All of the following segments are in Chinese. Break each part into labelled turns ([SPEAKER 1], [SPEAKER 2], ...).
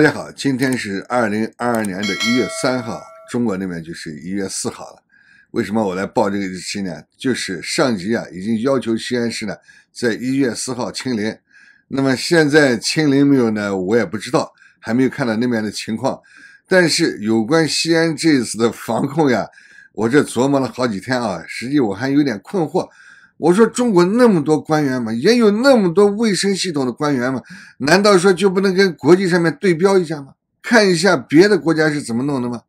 [SPEAKER 1] 大家好，今天是二零二二年的一月三号，中国那边就是一月四号了。为什么我来报这个日期呢？就是上级啊已经要求西安市呢在一月四号清零。那么现在清零没有呢？我也不知道，还没有看到那边的情况。但是有关西安这次的防控呀，我这琢磨了好几天啊，实际我还有点困惑。我说中国那么多官员嘛，也有那么多卫生系统的官员嘛，难道说就不能跟国际上面对标一下吗？看一下别的国家是怎么弄的吗？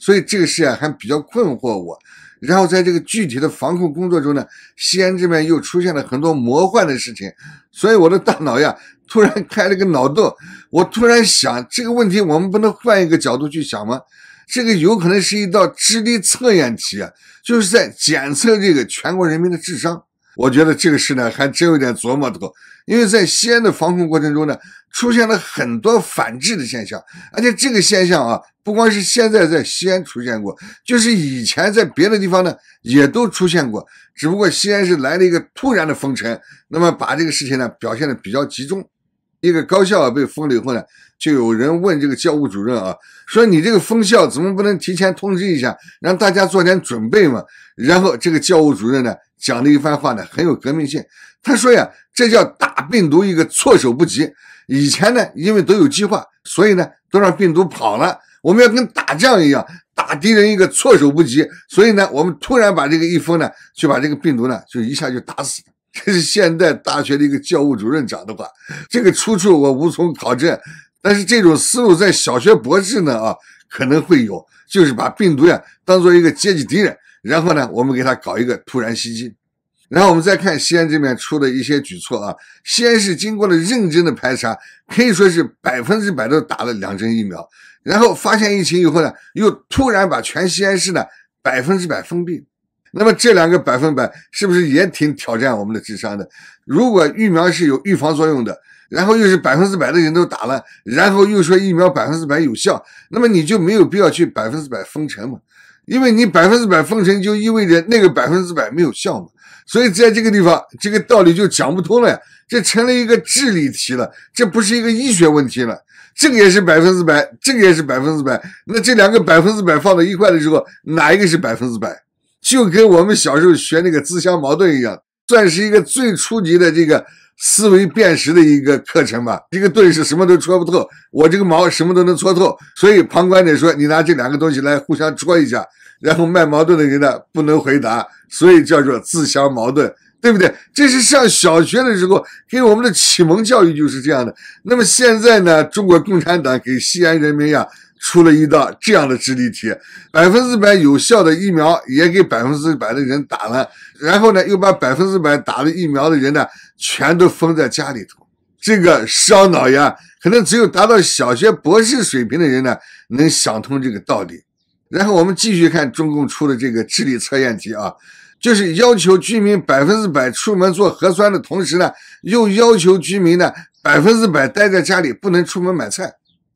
[SPEAKER 1] 所以这个事啊还比较困惑我。然后在这个具体的防控工作中呢，西安这边又出现了很多魔幻的事情，所以我的大脑呀突然开了个脑洞，我突然想这个问题，我们不能换一个角度去想吗？这个有可能是一道智力测验题啊，就是在检测这个全国人民的智商。我觉得这个事呢，还真有点琢磨不透，因为在西安的防控过程中呢，出现了很多反制的现象，而且这个现象啊，不光是现在在西安出现过，就是以前在别的地方呢，也都出现过，只不过西安是来了一个突然的风尘，那么把这个事情呢，表现的比较集中。一个高校啊被封了以后呢，就有人问这个教务主任啊，说你这个封校怎么不能提前通知一下，让大家做点准备嘛？然后这个教务主任呢讲了一番话呢很有革命性，他说呀，这叫打病毒一个措手不及。以前呢因为都有计划，所以呢都让病毒跑了。我们要跟打仗一样，打敌人一个措手不及。所以呢我们突然把这个一封呢，就把这个病毒呢就一下就打死了。这是现代大学的一个教务主任讲的话，这个出处我无从考证。但是这种思路在小学博士呢啊，可能会有，就是把病毒呀当做一个阶级敌人，然后呢，我们给他搞一个突然袭击。然后我们再看西安这边出的一些举措啊，西安市经过了认真的排查，可以说是百分之百都打了两针疫苗。然后发现疫情以后呢，又突然把全西安市呢百分之百封闭。那么这两个百分百是不是也挺挑战我们的智商的？如果疫苗是有预防作用的，然后又是百分之百的人都打了，然后又说疫苗百分之百有效，那么你就没有必要去百分之百封城嘛？因为你百分之百封城就意味着那个百分之百没有效嘛？所以在这个地方，这个道理就讲不通了呀！这成了一个智力题了，这不是一个医学问题了。这个也是百分之百，这个也是百分之百。那这两个百分之百放到一块的时候，哪一个是百分之百？就跟我们小时候学那个自相矛盾一样，算是一个最初级的这个思维辨识的一个课程吧。这个盾是什么都戳不透，我这个矛什么都能戳透，所以旁观者说你拿这两个东西来互相戳一下，然后卖矛盾的人呢不能回答，所以叫做自相矛盾，对不对？这是上小学的时候给我们的启蒙教育就是这样的。那么现在呢，中国共产党给西安人民呀。出了一道这样的智力题，百分之百有效的疫苗也给百分之百的人打了，然后呢，又把百分之百打了疫苗的人呢，全都封在家里头，这个烧脑呀，可能只有达到小学博士水平的人呢，能想通这个道理。然后我们继续看中共出的这个智力测验题啊，就是要求居民百分之百出门做核酸的同时呢，又要求居民呢百分之百待在家里，不能出门买菜。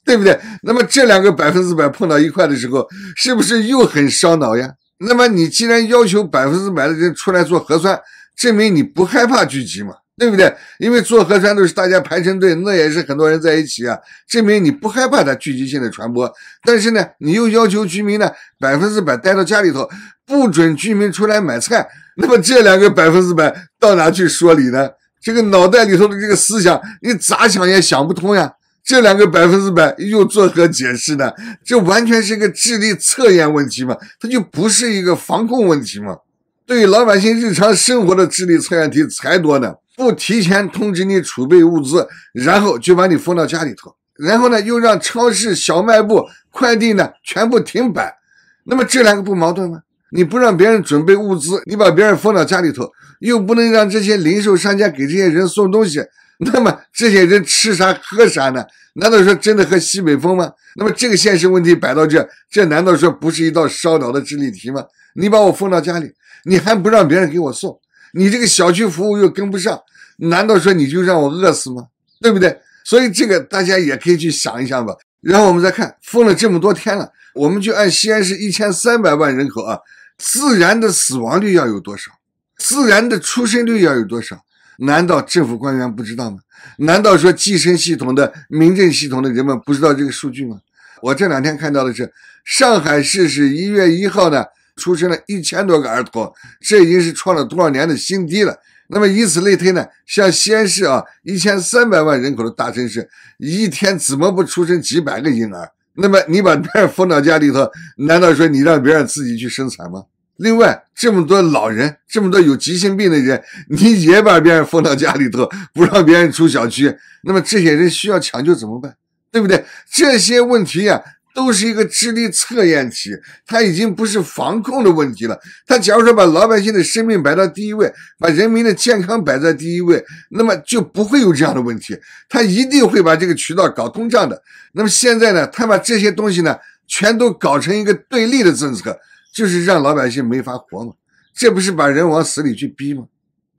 [SPEAKER 1] 对不对？那么这两个百分之百碰到一块的时候，是不是又很烧脑呀？那么你既然要求百分之百的人出来做核酸，证明你不害怕聚集嘛？对不对？因为做核酸都是大家排成队，那也是很多人在一起啊，证明你不害怕它聚集性的传播。但是呢，你又要求居民呢百分之百待到家里头，不准居民出来买菜。那么这两个百分之百到哪去说理呢？这个脑袋里头的这个思想，你咋想也想不通呀。这两个百分之百又作何解释呢？这完全是个智力测验问题嘛，它就不是一个防控问题嘛。对于老百姓日常生活的智力测验题才多呢。不提前通知你储备物资，然后就把你封到家里头，然后呢又让超市、小卖部、快递呢全部停摆。那么这两个不矛盾吗？你不让别人准备物资，你把别人封到家里头，又不能让这些零售商家给这些人送东西。那么这些人吃啥喝啥呢？难道说真的喝西北风吗？那么这个现实问题摆到这，这难道说不是一道烧脑的智力题吗？你把我封到家里，你还不让别人给我送，你这个小区服务又跟不上，难道说你就让我饿死吗？对不对？所以这个大家也可以去想一想吧。然后我们再看，封了这么多天了，我们就按西安市一千三百万人口啊，自然的死亡率要有多少？自然的出生率要有多少？难道政府官员不知道吗？难道说计生系统的、民政系统的人们不知道这个数据吗？我这两天看到的是，上海市是一月一号呢，出生了一千多个儿童，这已经是创了多少年的新低了。那么以此类推呢，像西安市啊，一千三百万人口的大城市，一天怎么不出生几百个婴儿？那么你把别人封到家里头，难道说你让别人自己去生产吗？另外，这么多老人，这么多有急性病的人，你也把别人封到家里头，不让别人出小区，那么这些人需要抢救怎么办？对不对？这些问题呀，都是一个智力测验题。它已经不是防控的问题了。它假如说把老百姓的生命摆到第一位，把人民的健康摆在第一位，那么就不会有这样的问题。他一定会把这个渠道搞通畅的。那么现在呢，他把这些东西呢，全都搞成一个对立的政策。就是让老百姓没法活嘛，这不是把人往死里去逼吗？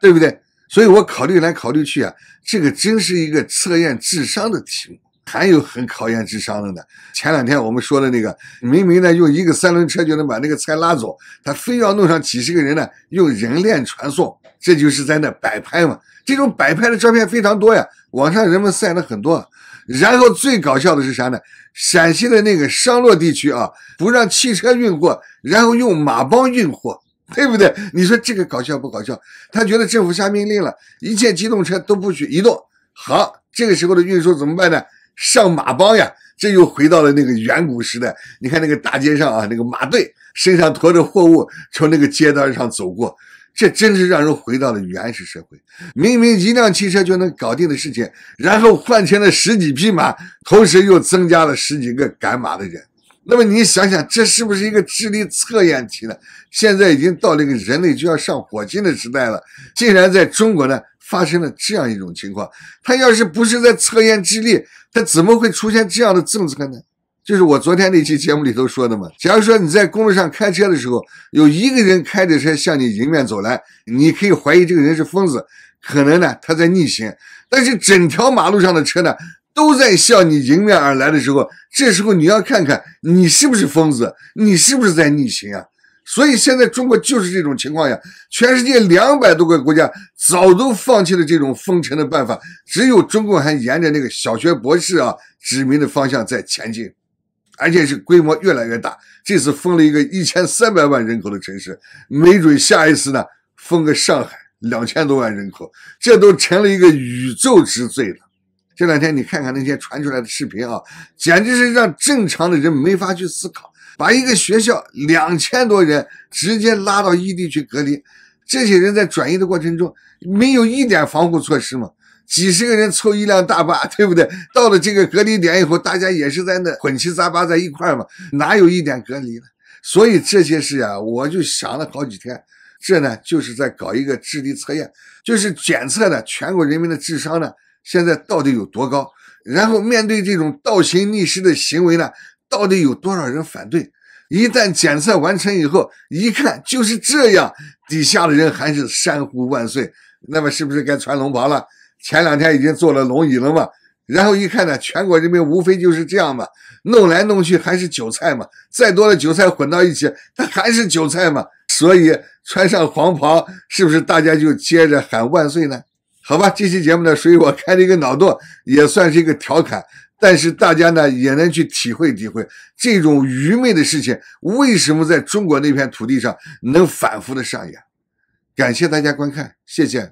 [SPEAKER 1] 对不对？所以，我考虑来考虑去啊，这个真是一个测验智商的题目。还有很考验智商的呢。前两天我们说的那个，明明呢用一个三轮车就能把那个菜拉走，他非要弄上几十个人呢，用人链传送，这就是在那摆拍嘛。这种摆拍的照片非常多呀，网上人们晒了很多。然后最搞笑的是啥呢？陕西的那个商洛地区啊，不让汽车运货，然后用马帮运货，对不对？你说这个搞笑不搞笑？他觉得政府下命令了，一切机动车都不许移动。好，这个时候的运输怎么办呢？上马帮呀，这又回到了那个远古时代。你看那个大街上啊，那个马队身上驮着货物，从那个街道上走过。这真是让人回到了原始社会。明明一辆汽车就能搞定的事情，然后换成了十几匹马，同时又增加了十几个赶马的人。那么你想想，这是不是一个智力测验题呢？现在已经到了一个人类就要上火星的时代了，竟然在中国呢发生了这样一种情况。他要是不是在测验智力，他怎么会出现这样的政策呢？就是我昨天那期节目里头说的嘛。假如说你在公路上开车的时候，有一个人开着车向你迎面走来，你可以怀疑这个人是疯子，可能呢他在逆行。但是整条马路上的车呢，都在向你迎面而来的时候，这时候你要看看你是不是疯子，你是不是在逆行啊？所以现在中国就是这种情况下，全世界两百多个国家早都放弃了这种封城的办法，只有中国还沿着那个小学博士啊指明的方向在前进。而且是规模越来越大，这次封了一个一千三百万人口的城市，没准下一次呢封个上海两千多万人口，这都成了一个宇宙之最了。这两天你看看那些传出来的视频啊，简直是让正常的人没法去思考。把一个学校两千多人直接拉到异地去隔离，这些人在转移的过程中没有一点防护措施吗？几十个人凑一辆大巴，对不对？到了这个隔离点以后，大家也是在那混七杂八在一块儿嘛，哪有一点隔离呢？所以这些事啊，我就想了好几天。这呢，就是在搞一个智力测验，就是检测呢全国人民的智商呢，现在到底有多高？然后面对这种倒行逆施的行为呢，到底有多少人反对？一旦检测完成以后，一看就是这样，底下的人还是山呼万岁，那么是不是该穿龙袍了？前两天已经坐了龙椅了嘛，然后一看呢，全国人民无非就是这样嘛，弄来弄去还是韭菜嘛，再多的韭菜混到一起，它还是韭菜嘛。所以穿上黄袍，是不是大家就接着喊万岁呢？好吧，这期节目呢，属于我开了一个脑洞，也算是一个调侃，但是大家呢也能去体会体会这种愚昧的事情为什么在中国那片土地上能反复的上演。感谢大家观看，谢谢。